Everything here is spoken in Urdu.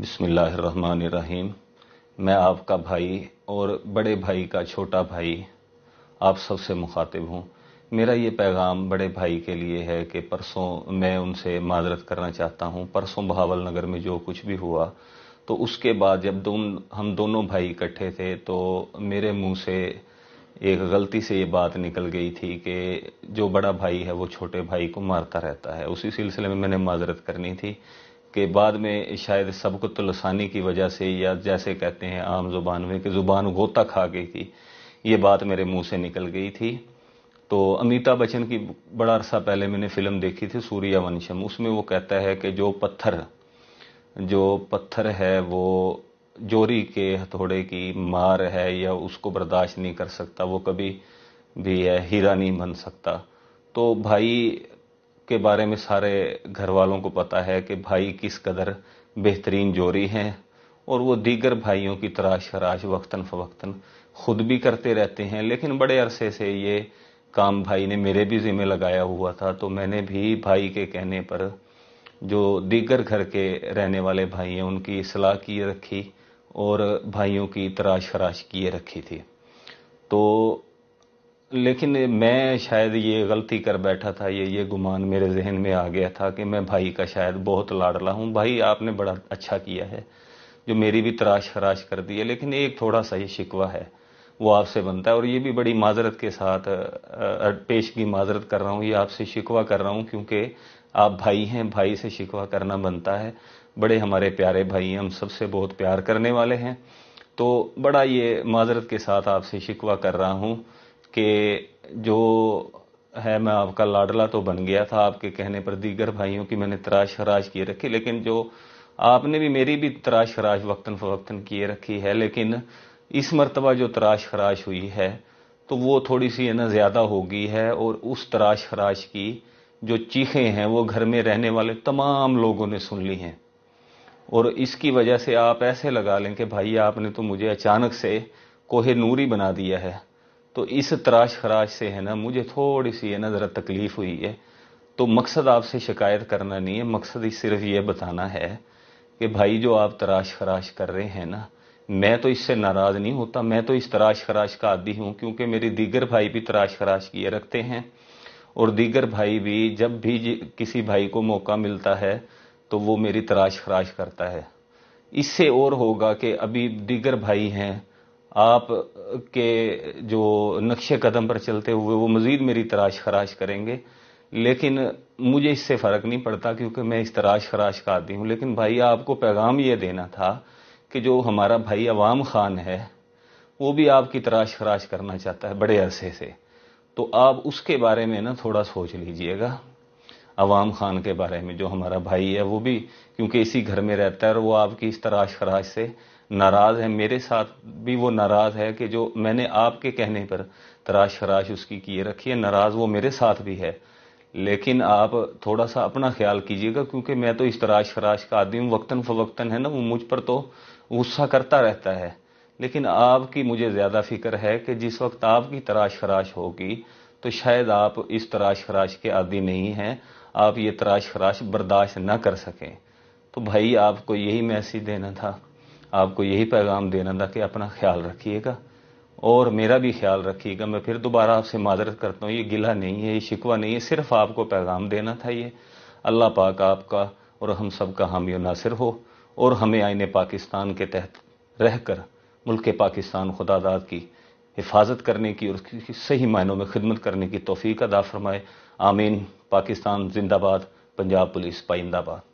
بسم اللہ الرحمن الرحیم میں آپ کا بھائی اور بڑے بھائی کا چھوٹا بھائی آپ سب سے مخاطب ہوں میرا یہ پیغام بڑے بھائی کے لیے ہے کہ پرسوں میں ان سے معذرت کرنا چاہتا ہوں پرسوں بہاول نگر میں جو کچھ بھی ہوا تو اس کے بعد جب دون ہم دونوں بھائی اکٹھے تھے تو میرے منہ سے ایک غلطی سے یہ بات نکل گئی تھی کہ جو بڑا بھائی ہے وہ چھوٹے بھائی کو مارتا رہتا ہے اسی سلسلے میں میں نے معذرت کرنی تھی کہ بعد میں شاید سبقت لسانی کی وجہ سے یا جیسے کہتے ہیں عام زبان میں کہ زبان غوتا کھا گئی تھی یہ بات میرے منہ سے نکل گئی تھی تو امیتابھ بچن کی بڑا عرصہ پہلے میں نے فلم دیکھی تھی سوریا ونشم اس میں وہ کہتا ہے کہ جو پتھر جو پتھر ہے وہ جوری کے ہتھوڑے کی مار ہے یا اس کو برداشت نہیں کر سکتا وہ کبھی بھی ہیرا نہیں بن سکتا تو بھائی کے بارے میں سارے گھر والوں کو پتا ہے کہ بھائی کس قدر بہترین جوری ہیں اور وہ دیگر بھائیوں کی تراش شراش وقتاً فوقتاً خود بھی کرتے رہتے ہیں لیکن بڑے عرصے سے یہ کام بھائی نے میرے بھی ذمہ لگایا ہوا تھا تو میں نے بھی بھائی کے کہنے پر جو دیگر گھر کے رہنے والے بھائی ہیں ان کی اصلاح کیے رکھی اور بھائیوں کی تراش خراش کیے رکھی تھی تو لیکن میں شاید یہ غلطی کر بیٹھا تھا یہ یہ گمان میرے ذہن میں آ گیا تھا کہ میں بھائی کا شاید بہت لاڈلا ہوں بھائی آپ نے بڑا اچھا کیا ہے جو میری بھی تراش خراش کر دی ہے لیکن ایک تھوڑا سا یہ شکوہ ہے وہ آپ سے بنتا ہے اور یہ بھی بڑی معذرت کے ساتھ پیش کی معذرت کر رہا ہوں یہ آپ سے شکوہ کر رہا ہوں کیونکہ آپ بھائی ہیں بھائی سے شکوا کرنا بنتا ہے بڑے ہمارے پیارے بھائی ہیں ہم سب سے بہت پیار کرنے والے ہیں تو بڑا یہ معذرت کے ساتھ آپ سے شکوہ کر رہا ہوں کہ جو ہے میں آپ کا لاڈلا تو بن گیا تھا آپ کے کہنے پر دیگر بھائیوں کی میں نے تراش خراش کیے رکھی لیکن جو آپ نے بھی میری بھی تراش خراش وقتاً فوقتاً کیے رکھی ہے لیکن اس مرتبہ جو تراش خراش ہوئی ہے تو وہ تھوڑی سی ہے نا زیادہ ہو گئی ہے اور اس تراش خراش کی جو چیخیں ہیں وہ گھر میں رہنے والے تمام لوگوں نے سن لی ہیں اور اس کی وجہ سے آپ ایسے لگا لیں کہ بھائی آپ نے تو مجھے اچانک سے کوہ نوری بنا دیا ہے تو اس تراش خراش سے ہے نا مجھے تھوڑی سی ہے نا ذرا تکلیف ہوئی ہے تو مقصد آپ سے شکایت کرنا نہیں ہے مقصد صرف یہ بتانا ہے کہ بھائی جو آپ تراش خراش کر رہے ہیں نا میں تو اس سے ناراض نہیں ہوتا میں تو اس تراش خراش کا عادی ہوں کیونکہ میری دیگر بھائی بھی تراش خراش کیے رکھتے ہیں اور دیگر بھائی بھی جب بھی جی کسی بھائی کو موقع ملتا ہے تو وہ میری تراش خراش کرتا ہے اس سے اور ہوگا کہ ابھی دیگر بھائی ہیں آپ کے جو نقشے قدم پر چلتے ہوئے وہ مزید میری تراش خراش کریں گے لیکن مجھے اس سے فرق نہیں پڑتا کیونکہ میں اس تراش خراش کا آدمی ہوں لیکن بھائی آپ کو پیغام یہ دینا تھا کہ جو ہمارا بھائی عوام خان ہے وہ بھی آپ کی تراش خراش کرنا چاہتا ہے بڑے عرصے سے تو آپ اس کے بارے میں نا تھوڑا سوچ لیجئے گا عوام خان کے بارے میں جو ہمارا بھائی ہے وہ بھی کیونکہ اسی گھر میں رہتا ہے اور وہ آپ کی اس تراش خراش سے ناراض ہے میرے ساتھ بھی وہ ناراض ہے کہ جو میں نے آپ کے کہنے پر تراش خراش اس کی کیے رکھی ہے ناراض وہ میرے ساتھ بھی ہے لیکن آپ تھوڑا سا اپنا خیال کیجیے گا کیونکہ میں تو اس تراش خراش کا آدمی ہوں وقتاً فوقتاً ہے نا وہ مجھ پر تو غصہ کرتا رہتا ہے لیکن آپ کی مجھے زیادہ فکر ہے کہ جس وقت آپ کی تراش خراش ہوگی تو شاید آپ اس تراش خراش کے عادی نہیں ہیں آپ یہ تراش خراش برداشت نہ کر سکیں تو بھائی آپ کو یہی میسیج دینا تھا آپ کو یہی پیغام دینا تھا کہ اپنا خیال رکھیے گا اور میرا بھی خیال رکھیے گا میں پھر دوبارہ آپ سے معذرت کرتا ہوں یہ گلہ نہیں ہے یہ شکوہ نہیں ہے صرف آپ کو پیغام دینا تھا یہ اللہ پاک آپ کا اور ہم سب کا حامی و ناصر ہو اور ہمیں آئین پاکستان کے تحت رہ کر ملک پاکستان خدا داد کی حفاظت کرنے کی اور صحیح معنوں میں خدمت کرنے کی توفیق ادا فرمائے آمین پاکستان زندہ باد پنجاب پولیس پائندہ باد